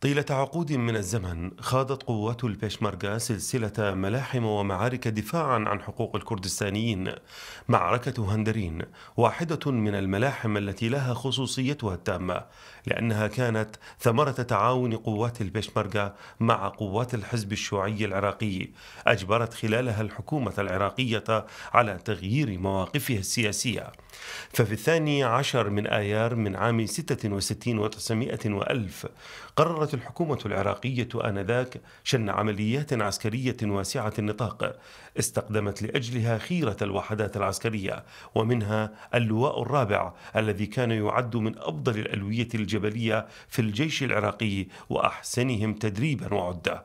طيلة عقود من الزمن خاضت قوات البيشمركة سلسلة ملاحم ومعارك دفاعا عن حقوق الكردستانيين معركة هندرين واحدة من الملاحم التي لها خصوصيتها التامة لأنها كانت ثمرة تعاون قوات البيشمركة مع قوات الحزب الشيوعي العراقي أجبرت خلالها الحكومة العراقية على تغيير مواقفها السياسية ففي الثاني عشر من آيار من عام 66 و900 وألف قررت قامت الحكومة العراقية آنذاك شن عمليات عسكرية واسعة النطاق استقدمت لأجلها خيرة الوحدات العسكرية ومنها اللواء الرابع الذي كان يعد من أفضل الألوية الجبلية في الجيش العراقي وأحسنهم تدريبا وعده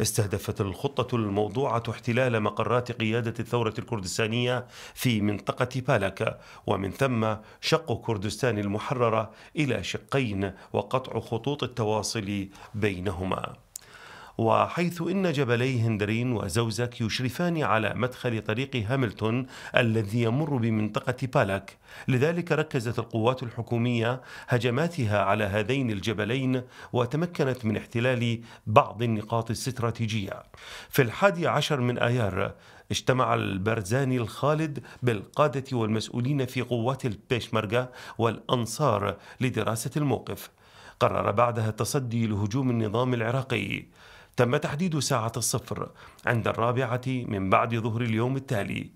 استهدفت الخطة الموضوعة احتلال مقرات قيادة الثورة الكردستانية في منطقة بالكا ومن ثم شق كردستان المحررة إلى شقين وقطع خطوط التواصل بينهما وحيث إن جبلي هندرين وزوزك يشرفان على مدخل طريق هاملتون الذي يمر بمنطقة بالاك لذلك ركزت القوات الحكومية هجماتها على هذين الجبلين وتمكنت من احتلال بعض النقاط الاستراتيجية في الحادي عشر من آيار اجتمع البرزاني الخالد بالقادة والمسؤولين في قوات البيشمركة والأنصار لدراسة الموقف قرر بعدها التصدي لهجوم النظام العراقي تم تحديد ساعة الصفر عند الرابعة من بعد ظهر اليوم التالي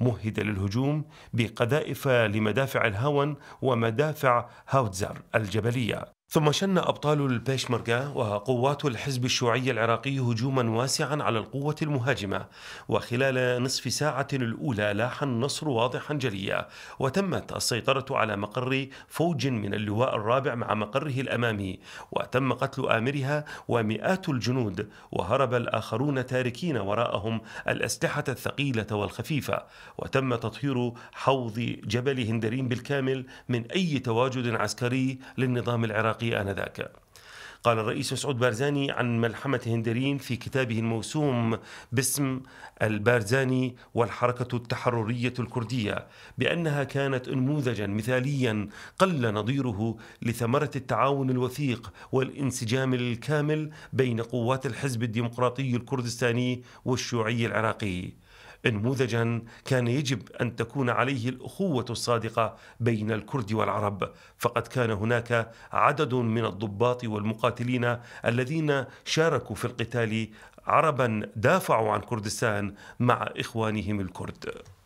مهد للهجوم بقذائف لمدافع الهاون ومدافع هاوتزر الجبلية ثم شن أبطال البيشمركة وقوات الحزب الشيوعي العراقي هجوما واسعا على القوة المهاجمة وخلال نصف ساعة الأولى لاح النصر واضحا جليا وتمت السيطرة على مقر فوج من اللواء الرابع مع مقره الأمامي وتم قتل آمرها ومئات الجنود وهرب الآخرون تاركين وراءهم الأسلحة الثقيلة والخفيفة وتم تطهير حوض جبل هندرين بالكامل من أي تواجد عسكري للنظام العراقي العراقي آنذاك قال الرئيس مسعود بارزاني عن ملحمة هندرين في كتابه الموسوم باسم البارزاني والحركة التحررية الكردية بأنها كانت أنموذجا مثاليا قل نظيره لثمرة التعاون الوثيق والانسجام الكامل بين قوات الحزب الديمقراطي الكردستاني والشيوعي العراقي نموذجا كان يجب ان تكون عليه الاخوه الصادقه بين الكرد والعرب فقد كان هناك عدد من الضباط والمقاتلين الذين شاركوا في القتال عربا دافعوا عن كردستان مع اخوانهم الكرد